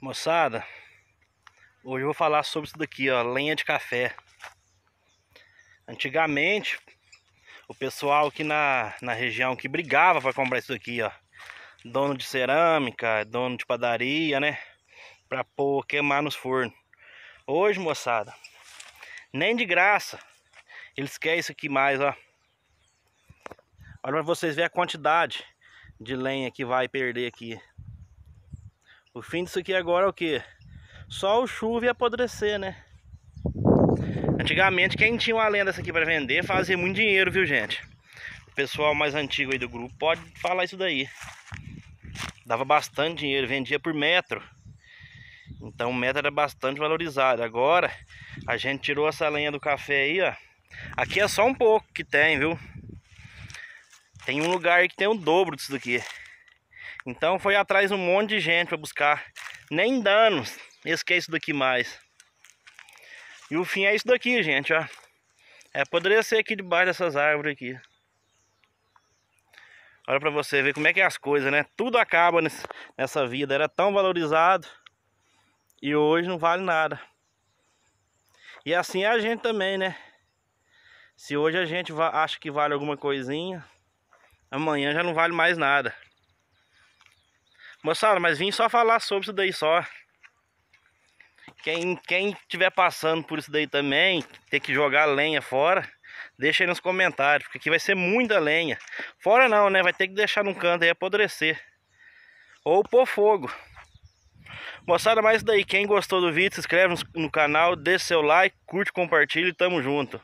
Moçada, hoje eu vou falar sobre isso daqui, ó, lenha de café. Antigamente, o pessoal aqui na, na região que brigava pra comprar isso daqui, ó. Dono de cerâmica, dono de padaria, né? Pra pôr, queimar nos fornos. Hoje, moçada, nem de graça. Eles querem isso aqui mais, ó. Olha pra vocês verem a quantidade de lenha que vai perder aqui. O fim disso aqui agora é o que? Só o chuva e apodrecer, né? Antigamente, quem tinha uma lenda essa aqui para vender fazia muito dinheiro, viu, gente? O pessoal mais antigo aí do grupo pode falar isso daí. Dava bastante dinheiro, vendia por metro. Então o metro era bastante valorizado. Agora, a gente tirou essa lenha do café aí, ó. Aqui é só um pouco que tem, viu? Tem um lugar que tem o dobro disso daqui. Então foi atrás um monte de gente para buscar. Nem danos. esquece isso daqui mais. E o fim é isso daqui, gente, ó. É, poderia ser aqui debaixo dessas árvores aqui. Olha pra você ver como é que é as coisas, né? Tudo acaba nesse, nessa vida. Era tão valorizado e hoje não vale nada. E assim é a gente também, né? Se hoje a gente acha que vale alguma coisinha, amanhã já não vale mais nada. Moçada, mas vim só falar sobre isso daí só. Quem, quem tiver passando por isso daí também, ter que jogar lenha fora, deixa aí nos comentários, porque aqui vai ser muita lenha. Fora não, né? Vai ter que deixar num canto aí apodrecer. Ou pôr fogo. Moçada, mas daí. Quem gostou do vídeo, se inscreve no canal, deixa seu like, curte, compartilha e tamo junto.